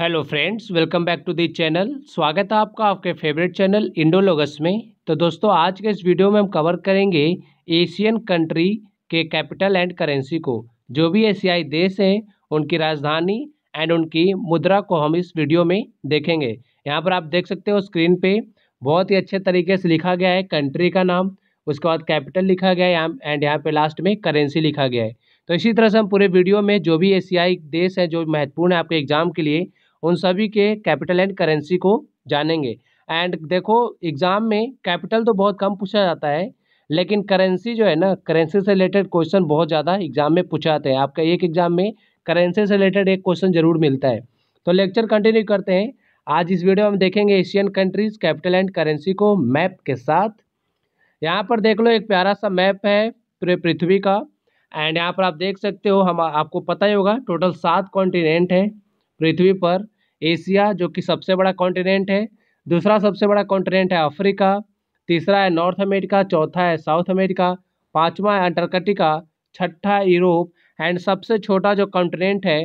hello friends welcome back to the channel स्वागत है आपका आपके फेवरेट चैनल इंडोलोगस में तो दोस्तों आज के इस वीडियो में हम कवर करेंगे एशियन कंट्री के कैपिटल एंड करेंसी को जो भी एशियाई देश हैं उनकी राजधानी एंड उनकी मुद्रा को हम इस वीडियो में देखेंगे यहाँ पर आप देख सकते हो स्क्रीन पर बहुत ही अच्छे तरीके से लिखा गया है कंट्री का नाम उसके बाद कैपिटल लिखा गया है यहाँ एंड यहाँ पर लास्ट में करेंसी लिखा गया है तो इसी तरह से हम पूरे वीडियो में जो भी एशियाई देश हैं जो महत्वपूर्ण है आपके एग्जाम के लिए उन सभी के कैपिटल एंड करेंसी को जानेंगे एंड देखो एग्ज़ाम में कैपिटल तो बहुत कम पूछा जाता है लेकिन करेंसी जो है ना करेंसी से रिलेटेड क्वेश्चन बहुत ज़्यादा एग्ज़ाम में पूछा जाता है आपका एक एग्ज़ाम में करेंसी से रिलेटेड एक क्वेश्चन जरूर मिलता है तो लेक्चर कंटिन्यू करते हैं आज इस वीडियो में हम देखेंगे Asian countries capital and currency को मैप के साथ यहाँ पर देख लो एक प्यारा सा मैप है पूरे पृथ्वी का एंड यहाँ पर आप देख सकते हो हम आपको पता ही होगा टोटल सात कॉन्टिनेंट हैं पृथ्वी पर एशिया जो कि सबसे बड़ा कॉन्टिनेंट है दूसरा सबसे बड़ा कॉन्टिनेंट है अफ्रीका तीसरा है नॉर्थ अमेरिका चौथा है साउथ अमेरिका पाँचवा है अंटार्कटिका छठा यूरोप एंड सबसे छोटा जो कॉन्टिनेंट है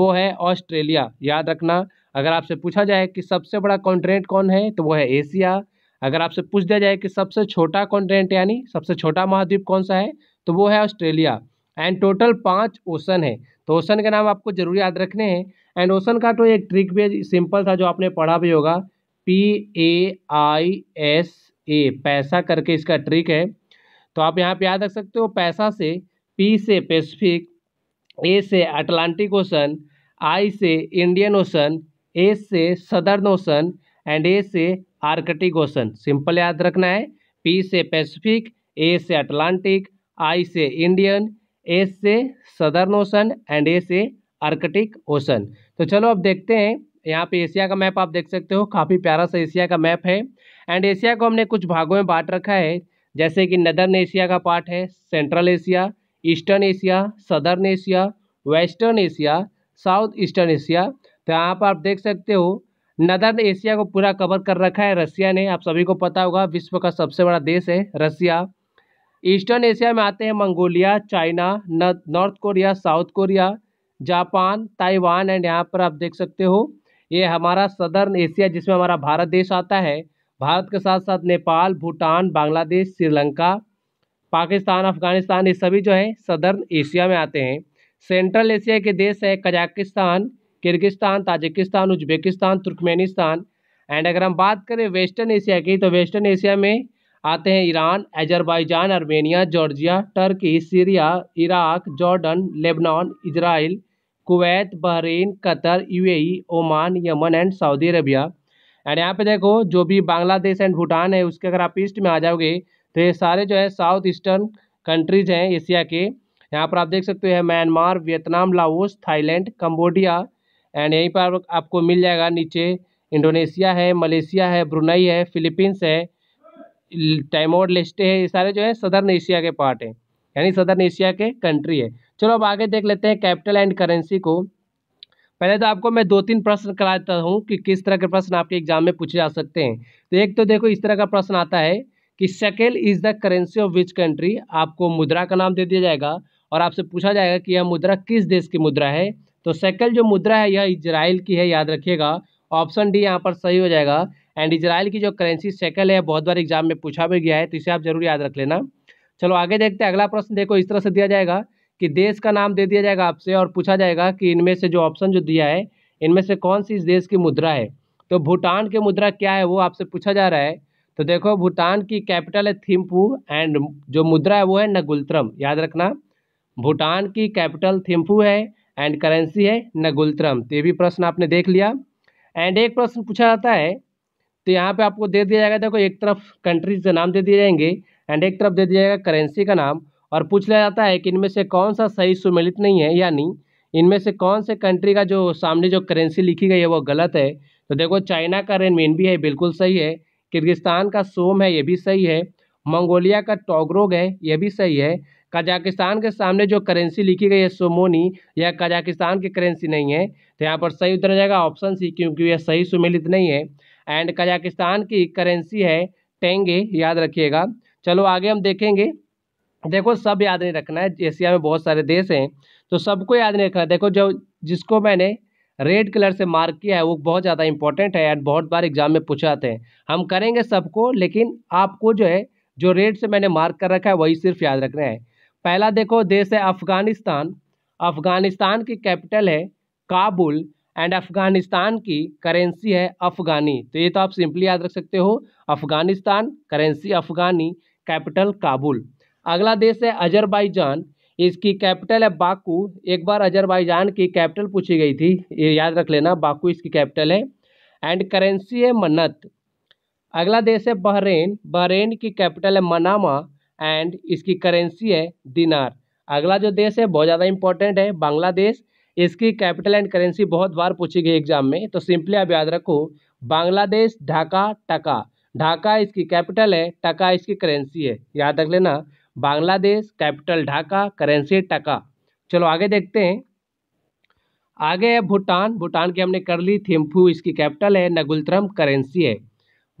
वो है ऑस्ट्रेलिया याद रखना अगर आपसे पूछा जाए कि सबसे बड़ा कॉन्टिनेंट कौन है तो वो है एशिया अगर आपसे पूछ दिया जाए कि सबसे छोटा कॉन्टिनेंट यानी सबसे छोटा महाद्वीप कौन सा है तो वो है ऑस्ट्रेलिया एंड टोटल पाँच ओशन है तो ओशन के नाम आपको जरूर याद रखने हैं एंड ओशन का तो एक ट्रिक भी सिंपल था जो आपने पढ़ा भी होगा P A I S A पैसा करके इसका ट्रिक है तो आप यहाँ पे याद रख सकते हो पैसा से पी से पैसिफिक ए से अटलांटिक ओशन आई से इंडियन ओशन ए से सदर्न ओशन एंड ए से आर्कटिक ओशन सिंपल याद रखना है पी से पैसिफिक ए से अटलांटिक आई से इंडियन एस से सदर्न ओशन एंड ए से आर्कटिक ओशन तो चलो अब देखते हैं यहाँ पे एशिया का मैप आप देख सकते हो काफ़ी प्यारा सा एशिया का मैप है एंड एशिया को हमने कुछ भागों में बांट रखा है जैसे कि नदर्न एशिया का पार्ट है central Asia eastern Asia southern Asia western Asia south eastern Asia तो यहाँ पर आप देख सकते हो नदर्न एशिया को पूरा कवर कर रखा है रसिया ने आप सभी को पता होगा विश्व का सबसे बड़ा देश है रसिया ईस्टर्न एशिया में आते हैं Mongolia China North Korea South Korea Japan Taiwan and यहाँ पर आप देख सकते हो ये हमारा सदर्न एशिया जिसमें हमारा भारत देश आता है भारत के साथ साथ नेपाल भूटान बांग्लादेश श्रीलंका पाकिस्तान अफगानिस्तान ये सभी जो है सदर्न एशिया में आते हैं सेंट्रल एशिया के देश है Kazakhstan Kyrgyzstan Tajikistan Uzbekistan Turkmenistan and अगर हम बात करें वेस्टर्न एशिया की तो वेस्टर्न एशिया में आते हैं Iran Azerbaijan Armenia Georgia Turkey Syria Iraq Jordan Lebanon Israel Kuwait Bahrain Qatar UAE Oman Yemen and Saudi Arabia and यहाँ पे देखो जो भी बांग्लादेश एंड भूटान है उसके अगर आप ईस्ट में आ जाओगे तो ये सारे जो है साउथ ईस्टर्न कंट्रीज हैं एशिया के यहाँ पर आप देख सकते हैं Myanmar Vietnam Laos Thailand Cambodia and यहीं पर आपको मिल जाएगा नीचे इंडोनेशिया है मलेशिया है ब्रुनई है फिलीपींस है टाइमोर लेस्टे है ये सारे जो है सदर्न एशिया के पार्ट हैं यानी सदर्न एशिया के कंट्री है चलो अब आगे देख लेते हैं कैपिटल एंड करेंसी को पहले तो आपको मैं दो तीन प्रश्न कराता हूँ कि किस तरह के प्रश्न आपके एग्जाम में पूछे जा सकते हैं तो एक तो देखो इस तरह का प्रश्न आता है कि shekel is the currency of which country आपको मुद्रा का नाम दे दिया जाएगा और आपसे पूछा जाएगा कि यह मुद्रा किस देश की मुद्रा है तो सेकेल जो मुद्रा है यह इजराइल की है याद रखिएगा ऑप्शन डी यहाँ पर सही हो जाएगा एंड इजराइल की जो करेंसी सेकेल है बहुत बार एग्जाम में पूछा भी गया है तो इसे आप जरूर याद रख लेना चलो आगे देखते हैं अगला प्रश्न देखो इस तरह से दिया जाएगा कि देश का नाम दे दिया जाएगा आपसे और पूछा जाएगा कि इनमें से जो ऑप्शन जो दिया है इनमें से कौन सी इस देश की मुद्रा है तो भूटान की मुद्रा क्या है वो आपसे पूछा जा रहा है तो देखो भूटान की कैपिटल है थिम्पू एंड जो मुद्रा है वो है नगुलत्रम याद रखना भूटान की कैपिटल थिम्पू है एंड करेंसी है नगुलत्रम तो ये भी प्रश्न आपने देख लिया एंड एक प्रश्न पूछा जाता है तो यहाँ पे आपको दे दिया जाएगा देखो एक तरफ कंट्रीज का नाम दे दिए जाएंगे एंड एक तरफ दे दिया जाएगा करेंसी का नाम और पूछ लिया जाता है कि इनमें से कौन सा सही सुमेलित नहीं है यानी इनमें से कौन से कंट्री का जो सामने जो करेंसी लिखी गई है वो गलत है तो देखो चाइना का भी है बिल्कुल सही है किर्गिस्तान का सोम है ये भी सही है मंगोलिया का टॉगरोग है ये भी सही है कजाकिस्तान के सामने जो करेंसी लिखी गई है सोमोनी यह कजाकिस्तान की करेंसी नहीं है तो यहाँ पर सही उतर जाएगा ऑप्शन सी क्योंकि यह सही सुमेलित नहीं है एंड कजाकिस्तान की करेंसी है टेंगे याद रखिएगा चलो आगे हम देखेंगे देखो सब याद नहीं रखना है एशिया में बहुत सारे देश हैं तो सबको याद नहीं रखना देखो जो जिसको मैंने रेड कलर से मार्क किया है वो बहुत ज़्यादा इंपॉर्टेंट है एंड बहुत बार एग्जाम में पूछाते हैं हम करेंगे सबको लेकिन आपको जो है जो रेड से मैंने मार्क कर रखा है वही सिर्फ याद रखना है पहला देखो देश है अफ़गानिस्तान अफ़गानिस्तान की कैपिटल है काबुल एंड अफ़गानिस्तान की करेंसी है अफ़गानी तो ये तो आप सिंपली याद रख सकते हो अफ़गानिस्तान करेंसी अफ़गानी कैपिटल काबुल अगला देश है अजरबैजान इसकी कैपिटल है बाकू एक बार अजरबैजान की कैपिटल पूछी गई थी ये याद रख लेना बाकू इसकी कैपिटल है एंड करेंसी है मन्नत अगला देश है बहरेन बहरेन की कैपिटल है मनामा एंड इसकी करेंसी है दिनार अगला जो देश है बहुत ज़्यादा इंपॉर्टेंट है बांग्लादेश इसकी कैपिटल एंड करेंसी बहुत बार पूछी गई एग्जाम में तो सिंपली आप याद रखो बांग्लादेश ढाका टका ढाका इसकी कैपिटल है टका इसकी करेंसी है याद रख लेना बांग्लादेश कैपिटल ढाका करेंसी टका चलो आगे देखते हैं आगे है भूटान भूटान की हमने कर ली थिम्फू इसकी कैपिटल है नगुलतरम करेंसी है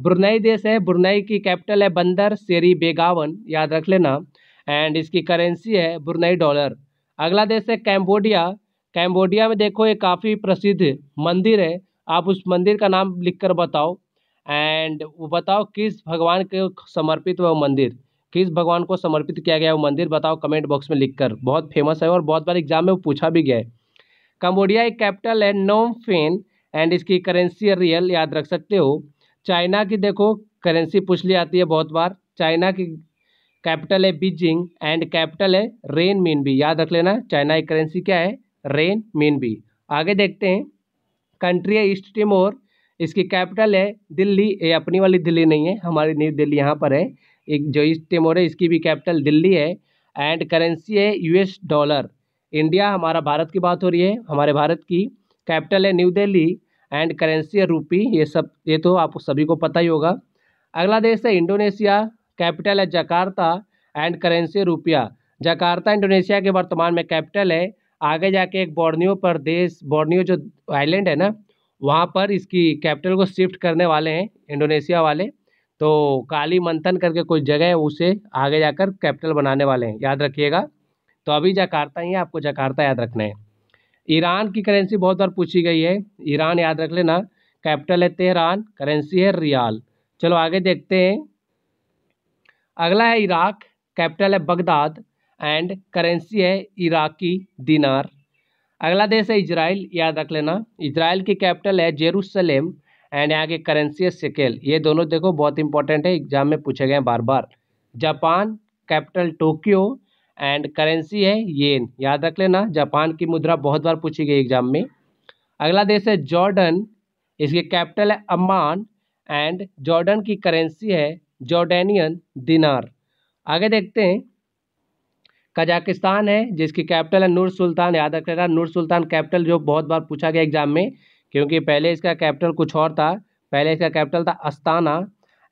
ब्रुनई देश है ब्रुनई की कैपिटल है बंदर सेरी बेगावन याद रख लेना एंड इसकी करेंसी है ब्रुनई डॉलर अगला देश है कैम्बोडिया कैम्बोडिया में देखो ये काफ़ी प्रसिद्ध मंदिर है आप उस मंदिर का नाम लिख कर बताओ एंड वो बताओ किस भगवान के समर्पित वह मंदिर किस भगवान को समर्पित किया गया वो मंदिर बताओ कमेंट बॉक्स में लिखकर बहुत फेमस है और बहुत बार एग्जाम में वो पूछा भी गया है कम्बोडिया एक कैपिटल है नोम फेन एंड इसकी करेंसी रियल याद रख सकते हो चाइना की देखो करेंसी पूछ ली आती है बहुत बार चाइना की कैपिटल है बीजिंग एंड कैपिटल है रेन मीन भी याद रख लेना चाइना की करेंसी क्या है रेन मीन भी आगे देखते हैं कंट्री है ईस्ट टिमोर इसकी कैपिटल है दिल्ली ये अपनी वाली दिल्ली नहीं है हमारी न्यू दिल्ली यहाँ पर है एक जो ईस्ट टेमोर है इसकी भी कैपिटल दिल्ली है एंड करेंसी है यूएस डॉलर इंडिया हमारा भारत की बात हो रही है हमारे भारत की कैपिटल है न्यू दिल्ली एंड करेंसी है रूपी ये सब ये तो आप सभी को पता ही होगा अगला देश है इंडोनेशिया कैपिटल है जकार्ता एंड करेंसी रुपया जकार्ता इंडोनेशिया के वर्तमान में कैपिटल है आगे जाके एक बोर्नियो देश बोर्नियो जो आइलैंड है ना वहाँ पर इसकी कैपिटल को शिफ्ट करने वाले हैं इंडोनेशिया वाले तो काली मंथन करके कोई जगह है उसे आगे जाकर कैपिटल बनाने वाले हैं याद रखिएगा तो अभी जकार्ता ही है आपको जकार्ता याद रखना है ईरान की करेंसी बहुत बार पूछी गई है ईरान याद रख लेना कैपिटल है तेहरान करेंसी है रियाल चलो आगे देखते हैं अगला है इराक कैपिटल है बगदाद एंड करेंसी है इराकी दिनार अगला देश है इजराइल याद रख लेना इजराइल की कैपिटल है जेरूसलेम एंड यहाँ की करेंसी सिकेल ये दोनों देखो बहुत इंपॉर्टेंट है एग्जाम में पूछे गए हैं बार बार Japan capital Tokyo and currency है येन याद रख लेना जापान की मुद्रा बहुत बार पूछी गई एग्जाम में अगला देश है जॉर्डन इसकी कैपिटल है अम्मान एंड जॉर्डन की करेंसी है जॉर्डेनियन दिनार आगे देखते हैं कजाकिस्तान है जिसकी कैपिटल है नूर सुल्तान याद रख लेना नूर सुल्तान कैपिटल जो बहुत बार पूछा गया एग्जाम में क्योंकि पहले इसका कैपिटल कुछ और था पहले इसका कैपिटल था अस्ताना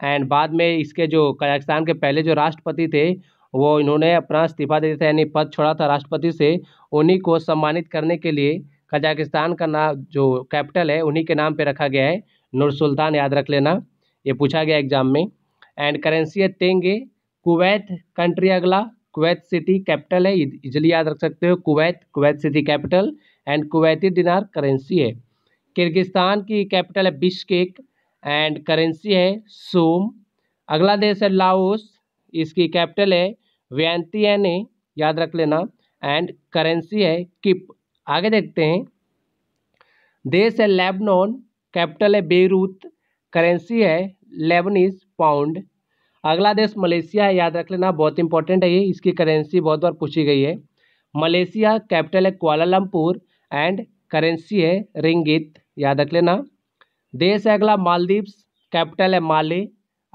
एंड बाद में इसके जो कजाकिस्तान के पहले जो राष्ट्रपति थे वो इन्होंने अपना इस्तीफा दे दिया था यानी पद छोड़ा था राष्ट्रपति से उन्हीं को सम्मानित करने के लिए कजाकिस्तान का नाम जो कैपिटल है उन्हीं के नाम पर रखा गया है नूर सुल्तान याद रख लेना ये पूछा गया एग्जाम में एंड करेंसी है टेंगे कुवैत कंट्री अगला कुवैत सिटी कैपिटल है इजली याद रख सकते हो Kuwait Kuwait city capital and Kuwaiti dinar currency है किर्गिस्तान की कैपिटल है बिश्केक एंड करेंसी है सोम अगला देश है लाओस इसकी कैपिटल है वैंतियाने याद रख लेना एंड करेंसी है किप आगे देखते हैं देश है लेबनॉन कैपिटल है बेरूत करेंसी है लेबनीज पाउंड अगला देश मलेशिया है याद रख लेना बहुत इंपॉर्टेंट है ये इसकी करेंसी बहुत बार पूछी गई है मलेशिया कैपिटल है क्वालालमपुर एंड करेंसी है रिंगित याद रख लेना देश है अगला मालदीव्स कैपिटल है माले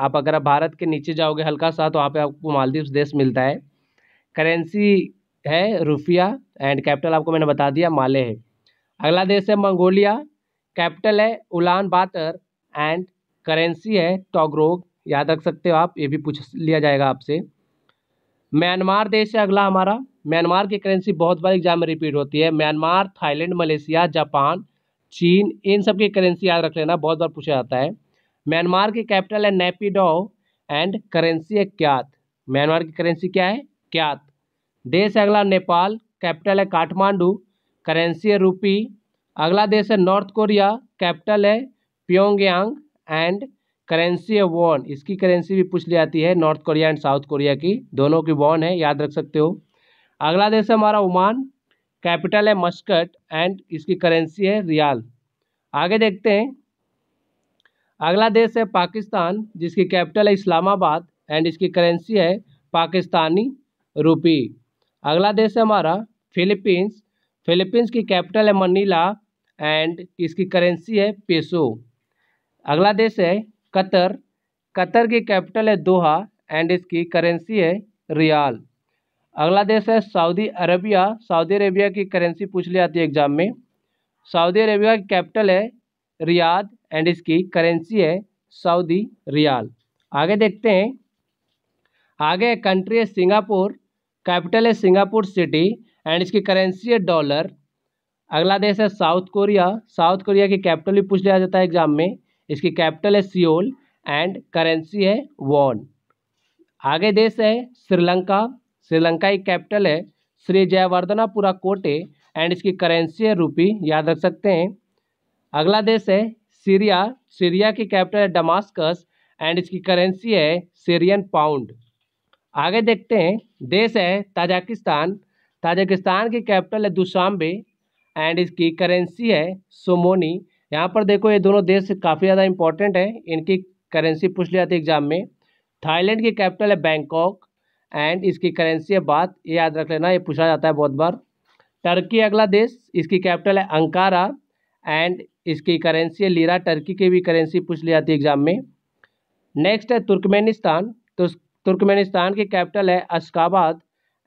आप अगर आप भारत के नीचे जाओगे हल्का सा तो वहाँ पे आपको मालदीव्स देश मिलता है करेंसी है रुफिया एंड कैपिटल आपको मैंने बता दिया माले है अगला देश है मंगोलिया कैपिटल है उलान बातर एंड करेंसी है टॉगरोग याद रख सकते हो आप ये भी पूछ लिया जाएगा आपसे म्यांमार देश है अगला हमारा म्यांमार की करेंसी बहुत बार एग्जाम में रिपीट होती है म्यांमार थाईलैंड मलेशिया जापान चीन इन सब की करेंसी याद रख लेना बहुत बार पूछा जाता है म्यांमार की कैपिटल है नेपिडो एंड करेंसी है क्यात म्यांमार की करेंसी क्या है क्यात देश है अगला नेपाल कैपिटल है काठमांडू करेंसी है रूपी अगला देश है नॉर्थ कोरिया कैपिटल है प्योंगयांग एंड करेंसी है वॉन इसकी करेंसी भी पूछ ली जाती है North Korea and South Korea की दोनों की वॉन है याद रख सकते हो अगला देश है हमारा ओमान कैपिटल है मस्कट एंड इसकी करेंसी है रियाल आगे देखते हैं अगला देश है पाकिस्तान जिसकी कैपिटल है इस्लामाबाद एंड इसकी करेंसी है पाकिस्तानी रुपी अगला देश है हमारा फिलीपींस फिलीपींस की कैपिटल है मनीला एंड इसकी करेंसी है पेसो अगला देश है कतर कतर की कैपिटल है दोहा एंड इसकी करेंसी है रियाल अगला देश है सऊदी अरबिया सऊदी अरबिया की करेंसी पूछ ली जाती है एग्जाम में सऊदी अरबिया की कैपिटल है रियाद एंड इसकी करेंसी है सऊदी रियाल आगे देखते हैं आगे कंट्री है सिंगापुर कैपिटल है सिंगापुर सिटी एंड इसकी करेंसी है डॉलर अगला देश है साउथ कोरिया साउथ कोरिया की कैपिटल भी पूछ लिया जाता है एग्जाम में इसकी कैपिटल है सियोल एंड करेंसी है वॉन आगे देश है श्रीलंका श्रीलंका की कैपिटल है श्री जयवर्धनापुरा कोटे एंड इसकी करेंसी है रूपी याद रख सकते हैं अगला देश है सीरिया सीरिया की कैपिटल है डमास्कस एंड इसकी करेंसी है सीरियन पाउंड आगे देखते हैं देश है ताजाकिस्तान ताजाकिस्तान की कैपिटल है दुशांबे एंड इसकी करेंसी है सोमोनी यहाँ पर देखो ये दोनों देश काफ़ी ज़्यादा इंपॉर्टेंट है इनकी करेंसी पूछ ली जाती है एग्जाम में थाईलैंड की कैपिटल है बैंकॉक एंड इसकी करेंसी है बात ये याद रख लेना ये पूछा जाता है बहुत बार टर्की अगला देश इसकी कैपिटल है अंकारा एंड इसकी करेंसी है लीरा टर्की की भी करेंसी पूछ ली जाती है एग्जाम में नेक्स्ट है तुर्कमेनिस्तान तो तुर्कमेनिस्तान की कैपिटल है अशकाबाद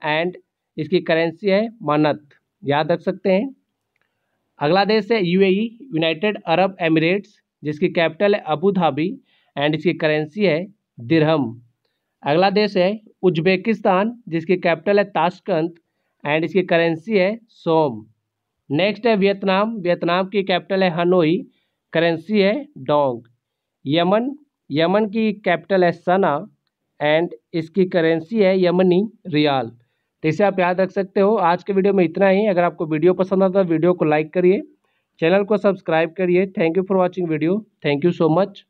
एंड इसकी करेंसी है मानत याद रख सकते हैं अगला देश है यूएई यूनाइटेड अरब एमिरेट्स जिसकी कैपिटल है अबू धाबी एंड इसकी करेंसी है दिरहम अगला देश है उज्बेकिस्तान जिसकी कैपिटल है ताशकंद एंड इसकी करेंसी है सोम नेक्स्ट है वियतनाम वियतनाम की कैपिटल है हनोई करेंसी है डोंग यमन यमन की कैपिटल है सना एंड इसकी करेंसी है यमनी रियाल तो इसे आप याद रख सकते हो आज के वीडियो में इतना ही अगर आपको वीडियो पसंद आता है वीडियो को लाइक करिए चैनल को सब्सक्राइब करिए thank you for watching video thank you so much